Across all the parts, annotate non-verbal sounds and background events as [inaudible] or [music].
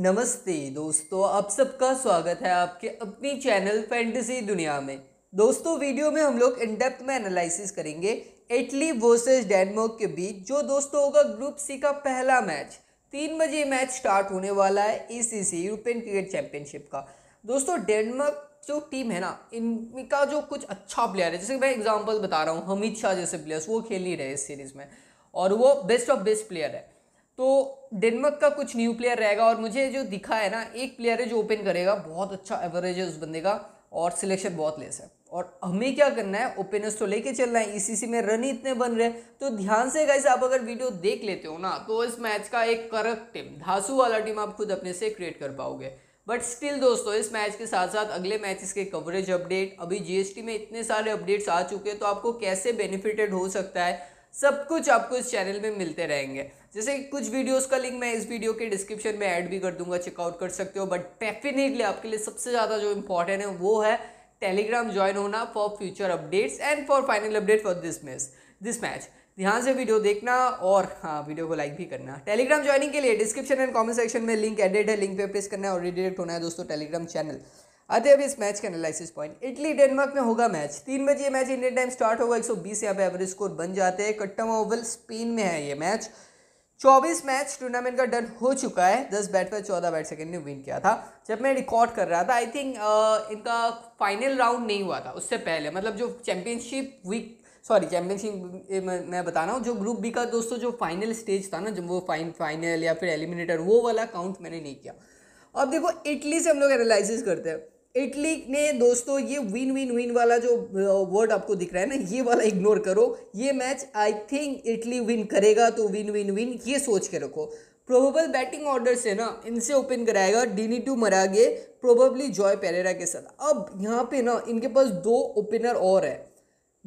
नमस्ते दोस्तों आप सबका स्वागत है आपके अपनी चैनल फैंटेसी दुनिया में दोस्तों वीडियो में हम लोग इन डेप्थ में एनालिसिस करेंगे इटली वर्सेस डेनमार्क के बीच जो दोस्तों होगा ग्रुप सी का पहला मैच तीन बजे मैच स्टार्ट होने वाला है E C C European cricket championship का दोस्तों डेनमार्क जो टीम है ना इनका जो कुछ अच्छा प्लेयर है जैसे मैं एग्जाम्पल बता रहा हूँ अमित शाह जैसे प्लेयर्स वो खेल नहीं रहे इस सीरीज़ में और वो बेस्ट ऑफ बेस्ट प्लेयर है तो डेनमार्क का कुछ न्यू प्लेयर रहेगा और मुझे जो दिखा है ना एक प्लेयर है जो ओपन करेगा बहुत अच्छा एवरेज है उस बंदे का और सिलेक्शन बहुत लेस है और हमें क्या करना है ओपनर्स तो लेके चलना है ईसीसी e में रन ही इतने बन रहे हैं तो ध्यान से गाइस आप अगर वीडियो देख लेते हो ना तो इस मैच का एक करेक्ट टीम धासू वाला टीम आप खुद अपने से क्रिएट कर पाओगे बट स्टिल दोस्तों इस मैच के साथ साथ अगले मैचेस के कवरेज अपडेट अभी जीएसटी में इतने सारे अपडेट्स आ चुके हैं तो आपको कैसे बेनिफिटेड हो सकता है सब कुछ आपको इस चैनल में मिलते रहेंगे जैसे कुछ वीडियोस का लिंक मैं इस वीडियो के डिस्क्रिप्शन में ऐड भी कर दूंगा चेकआउट कर सकते हो बट डेफिनेटली आपके लिए सबसे ज़्यादा जो इंपॉर्टेंट है वो है टेलीग्राम ज्वाइन होना for future updates and for final update for this match this match ध्यान से वीडियो देखना और हाँ वीडियो को लाइक भी करना टेलीग्राम ज्वाइनिंग के लिए डिस्क्रिप्शन एंड कमेंट सेक्शन में लिंक एडेड है लिंक पे प्रेस करना है और रिडायरेक्ट होना है दोस्तों टेलीग्राम चैनल आते हैं इस मैच के एनालिसिस पॉइंट इटली डेनमार्क में होगा मैच तीन बजे ये मैच इंडियन टाइम स्टार्ट होगा एक सौ बीस यहाँ पे एवरेज स्कोर बन जाते हैं कट्टम ओवल स्पेन में है ये मैच चौबीस मैच टूर्नामेंट का डन हो चुका है दस बैट पर चौदह बैट सेकेंड ने विन किया था जब मैं रिकॉर्ड कर रहा था आई थिंक इनका फाइनल राउंड नहीं हुआ था उससे पहले मतलब जो चैम्पियनशिप वीक सॉरी चैंपियनशिप मैं बता रहा हूँ जो ग्रुप बी का दोस्तों जो फाइनल स्टेज था ना जब वो फाइन फाइनल या फिर एलिमिनेटर वो वाला काउंट मैंने नहीं किया अब देखो इटली से हम लोग एनालिसिस करते हैं इटली ने दोस्तों ये विन विन विन वाला जो वर्ड आपको दिख रहा है ना ये वाला इग्नोर करो ये match I think Italy win करेगा तो विन विन विन ये सोच के रखो प्रोबेबल बैटिंग ऑर्डर से ना इनसे ओपन कराएगा डीनी टू मरागे प्रोबेबली जॉय पेरेरा के साथ अब यहाँ पे ना इनके पास दो ओपनर और है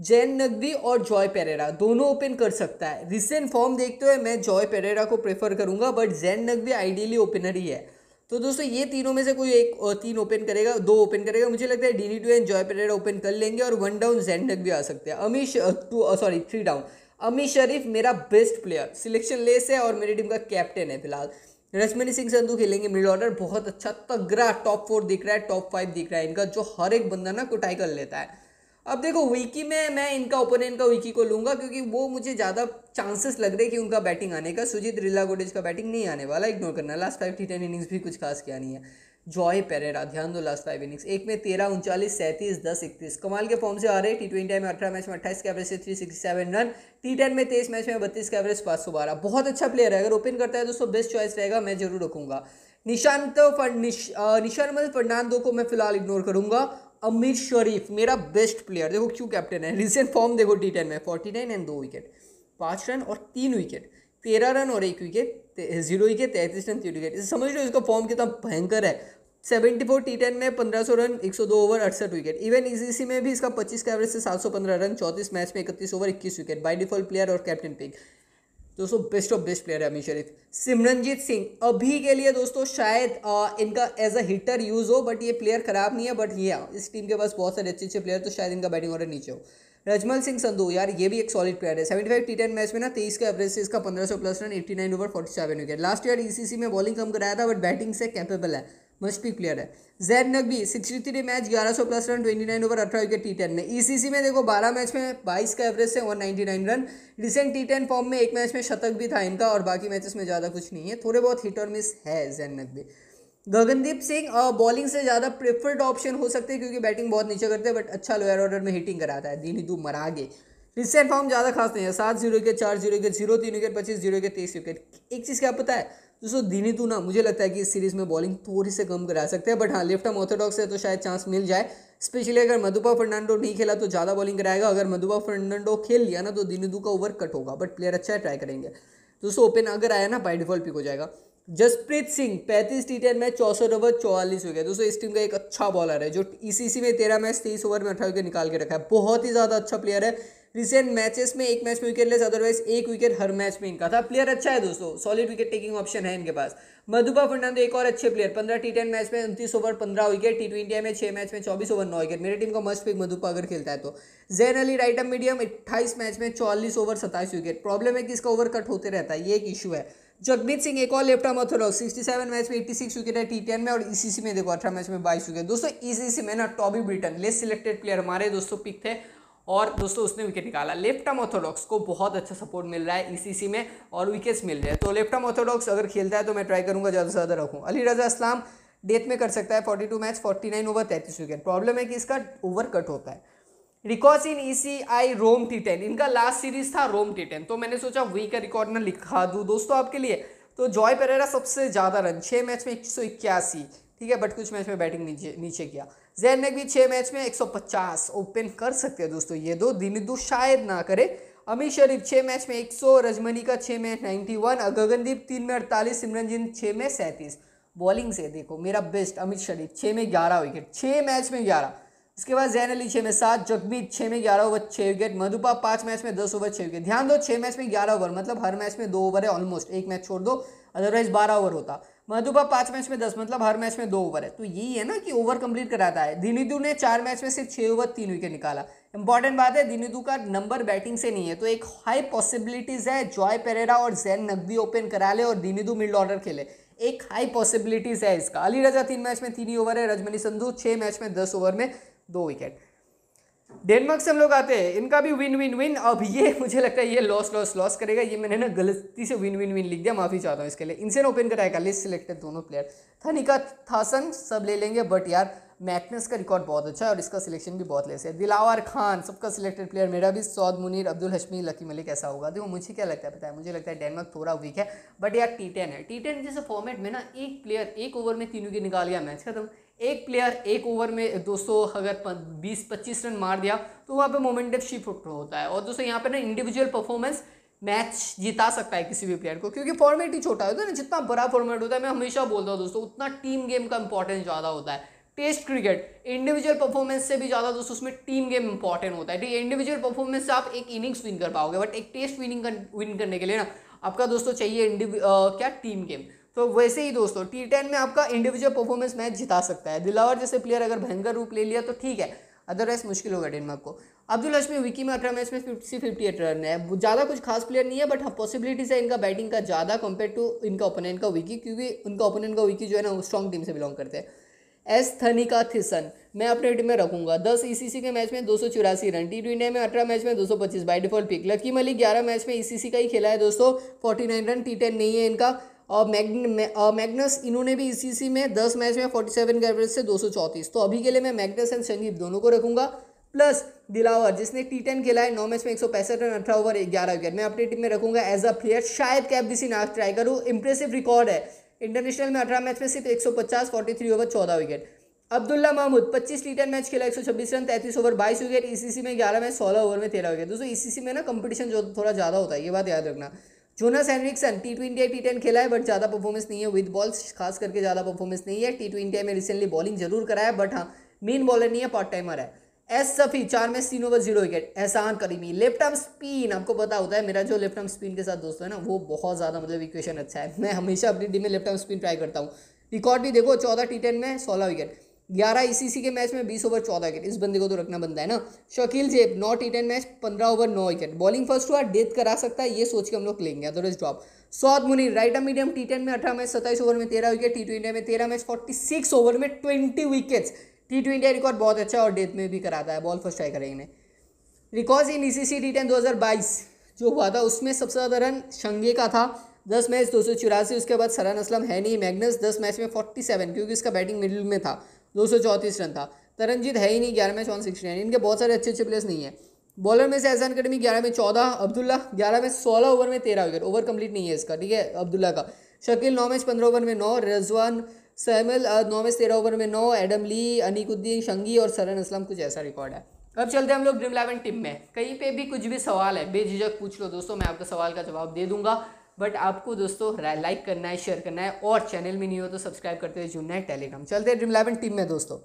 जैन नकवी और जॉय पेरेरा दोनों ओपन कर सकता है रिसेंट फॉर्म देखते हुए मैं जॉय पेरेरा को प्रेफर करूँगा but Zain Naqvi ideally opener ही है तो दोस्तों ये तीनों में से कोई एक तीन ओपन करेगा दो ओपन करेगा मुझे लगता है Dinithu and Joy Perera open कर लेंगे और वन डाउन जेंडक भी आ सकते हैं Amir two sorry three down Amir Sharif मेरा बेस्ट प्लेयर सिलेक्शन लेस है और मेरी टीम का कैप्टन है फिलहाल रश्मि सिंह संधू खेलेंगे मिड ऑर्डर बहुत अच्छा तगड़ा टॉप फोर दिख रहा है टॉप फाइव दिख रहा है इनका जो हर एक बंदा ना कुटाई कर लेता है अब देखो विकी में मैं इनका ओपोनेंट का विकी को लूंगा क्योंकि वो मुझे ज़्यादा चांसेस लग रहे कि उनका बैटिंग आने का सुजीत रिला गोडेज का बैटिंग नहीं आने वाला इग्नोर करना last five T ten innings भी कुछ खास किया नहीं है जॉय पेरेरा ध्यान दो लास्ट फाइव इनिंग्स एक में तेरह उनचालीस सैंतीस दस इकतीस कमाल के फॉर्म से आ रहे टी ट्वेंटी में अठारह मैच में अट्ठाईस के एवरेज से three six seven run T ten में तेईस मैच में बत्तीस के एवरेज पाँच सौ बारह बहुत अच्छा प्लेयर है अगर ओपन करता है तो उसको बेस्ट चॉइस रहेगा मैं जरूर रखूंगा निशांत निशान मतलब फर्नांडो को मैं फिलहाल इग्नोर करूँगा अमीर शरीफ मेरा बेस्ट प्लेयर देखो क्यों कैप्टन है रिसेंट फॉर्म देखो टी टेन में फोर्टी नाइन एंड दो विकेट पाँच रन और तीन विकेट तेरह रन और एक विकेट जीरो विकेट तैंतीस रन तीन विकेट इसे समझ लो इसका फॉर्म कितना भयंकर है सेवेंटी फोर टी टेन में पंद्रह सौ रन एक सौ दो ओवर अड़सठ विकेट इवन इसी में भी इसका पच्चीस का एवरेज से सात सौ पंद्रह रन चौतीस मैच में इकतीस ओवर इक्कीस विकेट बाई डिफॉल्ट प्लेयर और कैप्टन पिक दोस्तों बेस्ट ऑफ बेस्ट प्लेयर है अमीर शरीफ सिमरनजीत सिंह अभी के लिए दोस्तों शायद आ, इनका एज अ हिटर यूज़ हो बट ये प्लेयर ख़राब नहीं है बट ये हाँ, इस टीम के पास बहुत सारे अच्छे अच्छे प्लेयर तो शायद इनका बैटिंग ऑर्डर नीचे हो रजमल सिंह संधू यार ये भी एक सॉलिड प्लेयर है seventy five T ten match में ना तेईस का एवरेज से इसका पंद्रह सौ plus run eighty nine over forty seven हो गया लास्ट ईयर ईसीसी में बॉलिंग कम कराया था बट बैटिंग से कैपेबल है मस्ट पिक प्लेयर है Zaid Naqvi sixty three match ग्यारह सौ plus run twenty nine over अठारह विकेट टी टेन में ईसीसी e में देखो बारह मैच में बाईस का एवरेज है one ninety nine run recent T ten form में एक मैच में शतक भी था इनका और बाकी मैचेस में ज़्यादा कुछ नहीं है थोड़े बहुत हिट और मिस है जैन नकबी गगनदीप सिंह बॉलिंग से ज़्यादा प्रेफर्ड ऑप्शन हो सकते हैं क्योंकि बैटिंग बहुत नीचे करते हैं बट अच्छा लोअर ऑर्डर में हिटिंग कराता है दीनी दू मरागे रिसेंट फॉर्म ज़्यादा खास नहीं है सात जीरो विकेट चार जीरो विकेट जीरो तीन विकेट पच्चीस जीरो विकेट तेईस विकेट एक चीज़ क्या पता है दोस्तों तू ना मुझे लगता है कि इस सीरीज़ में बॉलिंग थोड़ी से कम करा सकते हैं बट हाँ लेफ्ट हम ऑर्थोडॉक्स है तो शायद चांस मिल जाए स्पेशली अगर मधुबा फर्नांडो नहीं खेला तो ज़्यादा बॉलिंग कराएगा अगर मधुपा फर्नांडो खेल लिया ना तो दू का ओवर कट होगा बट प्लेयर अच्छा ट्राई करेंगे दोस्तों ओपन अगर आया ना बाई डिफॉल्ट पिक हो जाएगा जसप्रीत सिंह पैंतीस टी टेन मैच चौसठ ओवर चौवालीस हो गया दोस्तों इस टीम का एक अच्छा बॉलर है जो ईसीसी e में तेरह मैच तेईस ओवर में अठारह विकेट निकाल के रखा है बहुत ही ज़्यादा अच्छा प्लेयर है रिसेंट मैचेस में एक मैच में विकेट लेस अदरवाइज एक विकेट हर मैच में इनका था प्लेयर अच्छा है दोस्तों सॉलिड विकेट टेकिंग ऑप्शन है इनके पास मधुबा फर्नांडो एक और अच्छे प्लेयर पंद्रह टी टेन मैच में उनतीस ओवर पंद्रह विकेट टी ट्वेंटी में छह मैच में चौबीस ओवर नौ विकेट मेरी टीम का मस्ट पिक मधुबा अगर खेलता है तो Zain Ali right arm medium अट्ठाईस मैच में चौलीस ओवर सत्ताईस विकेट प्रॉब्लम है कि इसका ओवर कट होते रहता है ये एक इशू है जगमीत सिंह एक और left arm sixty seven match में सिक्स विकेट है टी टेन में और ईसीसी e में देखो अठारह मैच में बाईस विकेट दोस्तों ईसीसी e में ना Toby Britton less selected player हमारे दोस्तों पिक थे और दोस्तों उसने विकेट निकाला लेफ्ट आर्म ऑर्थोडॉक्स को बहुत अच्छा सपोर्ट मिल रहा है ईसीसी e में और विकेट्स मिल रहे हैं तो लेफ्ट आर्म ऑर्थोडॉक्स अगर खेलता है तो मैं ट्राई करूँगा ज़्यादा से ज़्यादा रखूँ अली रजा इस्लाम डेथ में कर सकता है forty two match forty nine over तैंतीस विकेट प्रॉब्लम है कि इसका ओवर कट होता है records in E C I Rome T ten इनका लास्ट सीरीज था रोम टी टेन तो मैंने सोचा वही का रिकॉर्ड ना लिखा दूँ दोस्तों आपके लिए तो जॉय पेरेरा सबसे ज़्यादा रन छः मैच में एक ठीक है बट कुछ मैच में बैटिंग नीचे नीचे किया जैन ने भी छः मैच में 150 ओपन कर सकते हैं दोस्तों ये दो दिन दो शायद ना करे अमित शरीफ छः मैच में 100 रजमनी का छः में 91 गगनदीप तीन में अड़तालीस सिमरनजीत छः में सैंतीस बॉलिंग से देखो मेरा बेस्ट अमित शरीफ छः में ग्यारह विकेट छः मैच में ग्यारह उसके बाद जैन अली छः में सात जगमीत छः में ग्यारह ओवर छः विकेट मधुपा पांच मैच में दस ओवर छः विकेट ध्यान दो छः मैच में ग्यारह ओवर मतलब हर मैच में दो ओवर है ऑलमोस्ट एक मैच छोड़ दो अदरवाइज बारह ओवर होता मधुबा पांच मैच में दस मतलब हर मैच में दो ओवर है तो यही है ना कि ओवर कंप्लीट कराता है दिनीदू ने चार मैच में सिर्फ छः ओवर तीन विकेट निकाला इंपॉर्टेंट बात है धीनीदू का नंबर बैटिंग से नहीं है तो एक हाई पॉसिबिलिटीज़ है जॉय पेरेरा और जैन नकवी ओपन करा ले और दिनिदू मिड ऑर्डर खेले एक हाई पॉसिबिलिटीज़ है इसका अली रजा तीन मैच में तीन ही ओवर है रजमनी संधू छः मैच में दस ओवर में दो विकेट डेनमार्क से हम लोग आते हैं इनका भी विन विन विन अब ये [laughs] मुझे लगता है ये लॉस लॉस लॉस करेगा ये मैंने ना गलती से विन विन विन लिख दिया माफ़ी चाहता हूँ इसके लिए इनसे ना ओपन कराएगा लिस्ट सिलेक्टेड दोनों प्लेयर थनिका थासन सब ले लेंगे बट यार मैकनेस का रिकॉर्ड बहुत अच्छा है और इसका सिलेक्शन भी बहुत लेस है दिलावर खान सबका सिलेक्टेड प्लेयर मेरा भी सौद मुनीर अब्दुल हशमी लकी मलिक ऐसा होगा देखो मुझे क्या लगता है पता है मुझे लगता है डेनमार्क थोड़ा वीक है बट यार टी टेन है टी टेन जैसे फॉर्मेट में ना एक प्लेयर एक ओवर में तीनों विकेट निकाल गया मैच खत्म एक प्लेयर एक ओवर में दोस्तों अगर बीस पच्चीस रन मार दिया तो वहाँ पे मोमेंटम शिफ्ट होता है और दोस्तों यहाँ पे ना इंडिविजुअल परफॉर्मेंस मैच जिता सकता है किसी भी प्लेयर को क्योंकि फॉर्मेट ही छोटा होता है ना जितना बड़ा फॉर्मेट होता है मैं हमेशा बोलता हूँ दोस्तों उतना टीम गेम का इंपॉर्टेंस ज़्यादा होता है टेस्ट क्रिकेट इंडिविजुअल परफॉर्मेंस से भी ज़्यादा दोस्तों उसमें टीम गेम इंपॉर्टेंट होता है ठीक है इंडिविजुअल परफॉर्मेंस से आप एक इनिंग्स विन कर पाओगे बट एक टेस्ट विनिंग कर, विन करने के लिए ना आपका दोस्तों चाहिए इंडिव क्या टीम गेम तो वैसे ही दोस्तों टी टेन में आपका इंडिविजुअल परफॉर्मेंस मैच जिता सकता है दिलावर जैसे प्लेयर अगर भयंकर रूप ले लिया तो ठीक है अदरवाइज मुश्किल होगा डेनमार्क को अब्दुल हशमी विकी में अठारह मैच में फिफ्टी फिफ्टी एट रन है ज़्यादा कुछ खास प्लेयर नहीं है बट पॉसिबिलिटीज़ हाँ, है इनका बैटिंग का ज़्यादा कंपेयर टू इनका ओपोनेंट का विकी क्योंकि उनका ओपोनेंट का विकी जो है ना वो स्ट्रॉन्ग टीम से बिलोंग करते हैं एस थनिका थिसन मैं अपने टीम में रखूंगा दस ईसीसी e के मैच में दो सौ चौरासी रन टी ट्वेंटी में अठारह मैच में दो सौ पच्चीस by default pick Lucky Malik ग्यारह मैच में ईसीसी e का ही खेला है दोस्तों forty nine run T ten नहीं है इनका और मैग और मैग्नस इन्होंने भी इसी में दस मैच में फोर्टी सेवन के एवरेज से दो सौ चौंतीस तो अभी के लिए मैं मैग्नस एंड संजीव दोनों को रखूंगा प्लस दिलावर जिसने टी टेन खेला है नौ मैच में एक सौ पैंसठ रन अठारह ओवर ग्यारह विकेट मैं अपनी टीम में रखूंगा एज अ प्लेयर शायद कैप भी नाक ट्राई करूँ इंप्रेसिव रिकॉर्ड है इंटरनेशनल में अठारह मैच में सिर्फ एक सौ पचास फोर्टी थ्री ओवर चौदह wicket Abdullah Mahmood 25 T ten match खेला 126 रन 33 ओवर 22 विकेट ईसीसी में 11 मैच 16 ओवर में 13 विकेट दोस्तों ईसीसी e में ना कंपटीशन जो थोड़ा ज़्यादा होता है ये बात याद रखना Jonas Henriksen T twenty T ten खेला है बट ज़्यादा परफॉर्मेंस नहीं है विद बॉल्स खास करके ज़्यादा परफॉर्मेंस नहीं है टी इंडिया में रिसेंटली बॉलिंग जरूर कराया बट हाँ मेन बॉलर नहीं है पार्ट टाइमर है एस सफ़ी चार मैच तीन over zero wicket Ehsan Karimi left arm spin आपको पता होता है मेरा जो लेफ्ट आर्म स्पिन के साथ दोस्तों है ना वो बहुत ज़्यादा मतलब इक्वेशन अच्छा है मैं हमेशा अपनी टीम में लेफ्ट आर्म स्पिन ट्राई करता हूँ रिकॉर्ड भी देखो चौदह टी टेन में सोलह विकेट ग्यारह ईसीसी के मैच में बीस ओवर चौदह विकेट इस बंदे को तो रखना बनता है ना शकील जेब नौ टी टेन मैच पंद्रह ओवर नौ विकेट बॉलिंग फर्स्ट हुआ डेथ करा सकता है ये सोच के हम लोग लेंगे otherwise drop Saud Munir right medium T ten में अठारह मैच सत्ताईस ओवर में तेरह विकेट टी ट्वेंटी में तेरह मैच फोर्टी सिक्स ओवर में twenty wickets T twenty record बहुत अच्छा और डेथ में भी कराता है बॉल फर्स्ट ट्राई इन्हें record in E C C T ten दो हज़ार बाईस जो हुआ था उसमें सबसे ज़्यादा रन शंगे का था दस मैच दो सौ चौरासी उसके बाद सरन असलम है नहीं मैगनस दस मैच में फोर्टी सेवन क्योंकि इसका बैटिंग मिडिल में था दो रन था तरनजीत है ही नहीं ग्यारह में वन सिक्सटी नाइन इनके बहुत सारे अच्छे अच्छे प्लेयर्स नहीं है बॉलर में से एजान अकेडमी ग्यारह में चौदह अब्दुल्ला ग्यारह में सोलह ओवर में तेरह विकेट ओवर कंप्लीट नहीं है इसका ठीक है अब्दुल्ला का शकील नौ मैच पंद्रह ओवर में नौ रजवान सहमल नौ मैच तेरह ओवर में नौ एडम ली अनिकुद्दीन शंगी और सरन असलम कुछ ऐसा रिकॉर्ड है अब चलते हैं हम लोग ड्रीम इलेवन टीम में कहीं पे भी कुछ भी सवाल है बेझिझक पूछ लो दोस्तों मैं आपका सवाल का जवाब दे दूंगा बट आपको दोस्तों लाइक करना है शेयर करना है और चैनल में नहीं हो तो सब्सक्राइब करते हुए जुड़ना है टेलीग्राम चलते हैं ड्रीम इलेवन टीम में दोस्तों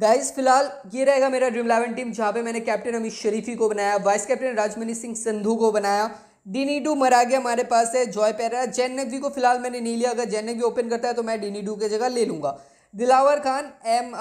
गाइज फिलहाल ये रहेगा मेरा ड्रीम इलेवन टीम जहाँ पे मैंने कैप्टन अमित शरीफी को बनाया वाइस कैप्टन राजमणि सिंह संधू को बनाया मरा मरागे हमारे पास है जॉय पेरा जैनवी को फिलहाल मैंने नहीं लिया अगर जैनवी ओपन करता है तो मैं डू के जगह ले लूँगा दिलावर खान एम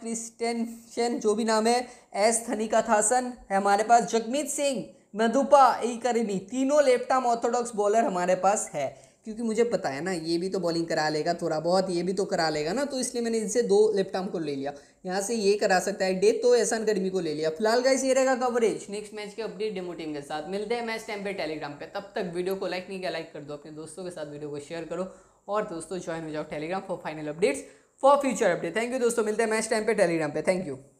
क्रिस्टेंशन जो भी नाम है एस थनिका थासन है हमारे पास जगमीत सिंह मधुपा इकरबी तीनों लेफ्ट आर्म ऑर्थोडॉक्स बॉलर हमारे पास है क्योंकि मुझे पता है ना ये भी तो बॉलिंग करा लेगा थोड़ा बहुत ये भी तो करा लेगा ना तो इसलिए मैंने इनसे दो लेफ्ट आर्म को ले लिया यहाँ से ये करा सकता है डेथ तो एहसान गर्मी को ले लिया फिलहाल का ये रहेगा कवरेज नेक्स्ट मैच के अपडेट डेमो टीम के साथ मिलते हैं मैच टाइम पे टेलीग्राम पे तब तक वीडियो को लाइक नहीं किया लाइक कर दो अपने दोस्तों के साथ वीडियो को शेयर करो और दोस्तों ज्वाइन हो जाओ Telegram for final updates for future update thank you दोस्तों मिलते हैं मैच टाइम पे टेलीग्राम पे थैंक यू